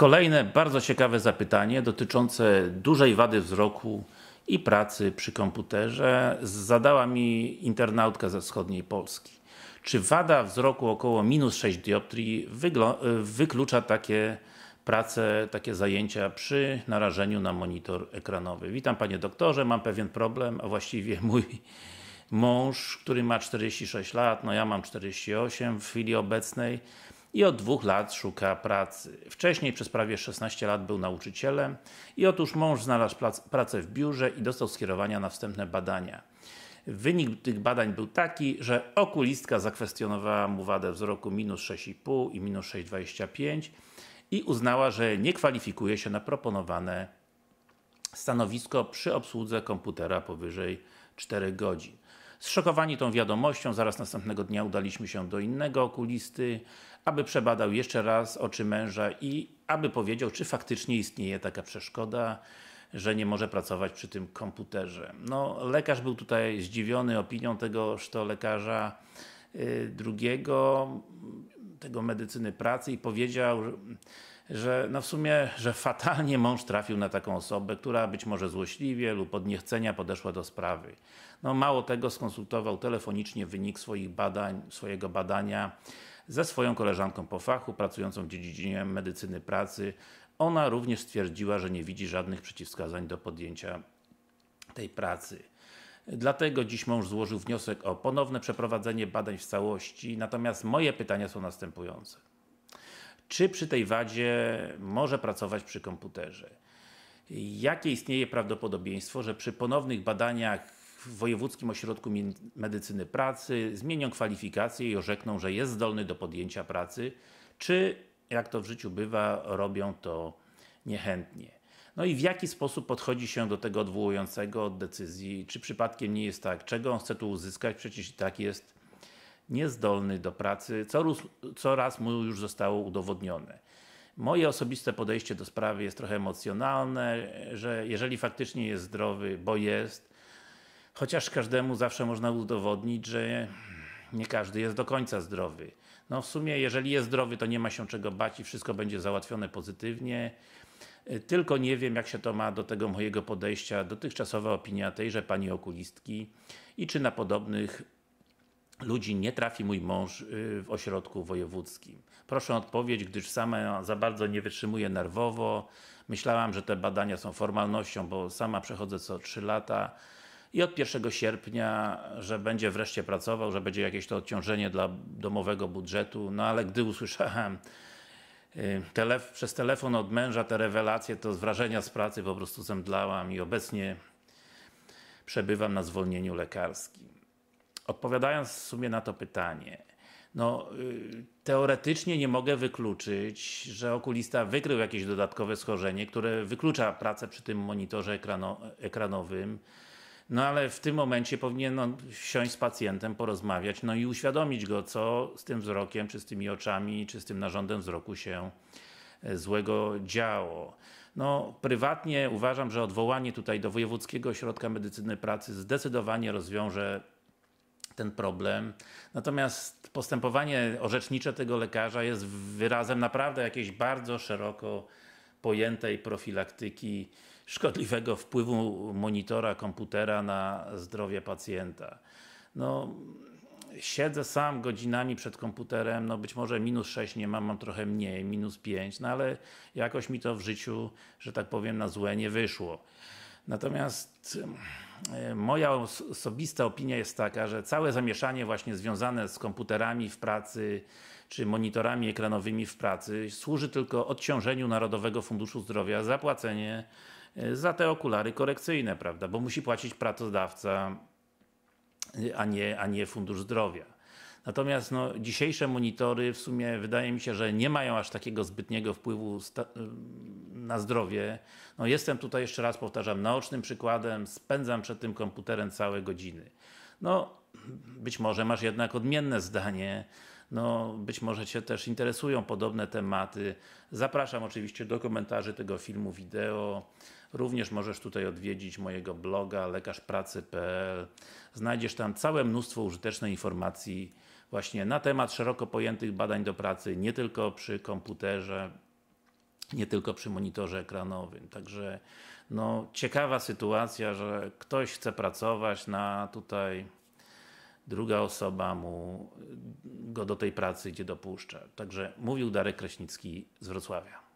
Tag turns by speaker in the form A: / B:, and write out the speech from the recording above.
A: Kolejne bardzo ciekawe zapytanie dotyczące dużej wady wzroku i pracy przy komputerze zadała mi internautka ze wschodniej Polski. Czy wada wzroku około minus 6 dioptrii wyklucza takie prace, takie zajęcia przy narażeniu na monitor ekranowy? Witam panie doktorze, mam pewien problem, a właściwie mój mąż, który ma 46 lat, no ja mam 48 w chwili obecnej, i od dwóch lat szuka pracy. Wcześniej przez prawie 16 lat był nauczycielem i otóż mąż znalazł pracę w biurze i dostał skierowania na wstępne badania. Wynik tych badań był taki, że okulistka zakwestionowała mu wadę wzroku minus 6,5 i minus 6,25 i uznała, że nie kwalifikuje się na proponowane stanowisko przy obsłudze komputera powyżej 4 godzin. Zszokowani tą wiadomością, zaraz następnego dnia udaliśmy się do innego okulisty, aby przebadał jeszcze raz oczy męża i aby powiedział, czy faktycznie istnieje taka przeszkoda, że nie może pracować przy tym komputerze. No, lekarz był tutaj zdziwiony opinią tego, to lekarza y, drugiego, tego medycyny pracy i powiedział, że że no w sumie, że fatalnie mąż trafił na taką osobę, która być może złośliwie lub od niechcenia podeszła do sprawy. No mało tego, skonsultował telefonicznie wynik swoich badań, swojego badania ze swoją koleżanką po fachu, pracującą w dziedzinie medycyny pracy. Ona również stwierdziła, że nie widzi żadnych przeciwwskazań do podjęcia tej pracy. Dlatego dziś mąż złożył wniosek o ponowne przeprowadzenie badań w całości, natomiast moje pytania są następujące czy przy tej wadzie może pracować przy komputerze. Jakie istnieje prawdopodobieństwo, że przy ponownych badaniach w Wojewódzkim Ośrodku Medycyny Pracy zmienią kwalifikacje i orzekną, że jest zdolny do podjęcia pracy, czy jak to w życiu bywa, robią to niechętnie. No i w jaki sposób podchodzi się do tego odwołującego od decyzji, czy przypadkiem nie jest tak, czego on chce tu uzyskać, przecież i tak jest niezdolny do pracy, coraz mu już zostało udowodnione. Moje osobiste podejście do sprawy jest trochę emocjonalne, że jeżeli faktycznie jest zdrowy, bo jest, chociaż każdemu zawsze można udowodnić, że nie każdy jest do końca zdrowy. No w sumie, jeżeli jest zdrowy, to nie ma się czego bać i wszystko będzie załatwione pozytywnie. Tylko nie wiem, jak się to ma do tego mojego podejścia, dotychczasowa opinia tejże pani okulistki i czy na podobnych ludzi nie trafi mój mąż y, w ośrodku wojewódzkim. Proszę o odpowiedź, gdyż sama za bardzo nie wytrzymuję nerwowo. Myślałam, że te badania są formalnością, bo sama przechodzę co 3 lata i od 1 sierpnia, że będzie wreszcie pracował, że będzie jakieś to odciążenie dla domowego budżetu, no ale gdy usłyszałem y, telef przez telefon od męża te rewelacje, to z wrażenia z pracy po prostu zemdlałam i obecnie przebywam na zwolnieniu lekarskim odpowiadając w sumie na to pytanie, no, y, teoretycznie nie mogę wykluczyć, że okulista wykrył jakieś dodatkowe schorzenie, które wyklucza pracę przy tym monitorze ekrano, ekranowym. No ale w tym momencie powinien on no, wsiąść z pacjentem, porozmawiać, no i uświadomić go, co z tym wzrokiem, czy z tymi oczami, czy z tym narządem wzroku się e, złego działo. No, prywatnie uważam, że odwołanie tutaj do Wojewódzkiego Ośrodka Medycyny Pracy zdecydowanie rozwiąże ten problem. Natomiast postępowanie orzecznicze tego lekarza jest wyrazem naprawdę jakiejś bardzo szeroko pojętej profilaktyki szkodliwego wpływu monitora komputera na zdrowie pacjenta. No, siedzę sam godzinami przed komputerem, no być może minus 6 nie mam, mam trochę mniej, minus 5, no ale jakoś mi to w życiu, że tak powiem, na złe nie wyszło. Natomiast moja osobista opinia jest taka, że całe zamieszanie właśnie związane z komputerami w pracy, czy monitorami ekranowymi w pracy służy tylko odciążeniu Narodowego Funduszu Zdrowia za płacenie e, za te okulary korekcyjne, prawda? Bo musi płacić pracodawca, e, a nie, a nie Fundusz Zdrowia. Natomiast no, dzisiejsze monitory w sumie wydaje mi się, że nie mają aż takiego zbytniego wpływu na zdrowie. No jestem tutaj, jeszcze raz powtarzam, naocznym przykładem, spędzam przed tym komputerem całe godziny. No, być może masz jednak odmienne zdanie, no, być może Cię też interesują podobne tematy. Zapraszam oczywiście do komentarzy tego filmu wideo. Również możesz tutaj odwiedzić mojego bloga lekarzpracy.pl. Znajdziesz tam całe mnóstwo użytecznej informacji właśnie na temat szeroko pojętych badań do pracy, nie tylko przy komputerze nie tylko przy monitorze ekranowym. Także no, ciekawa sytuacja, że ktoś chce pracować na tutaj druga osoba mu go do tej pracy gdzie dopuszcza. Także mówił Darek Kraśnicki z Wrocławia.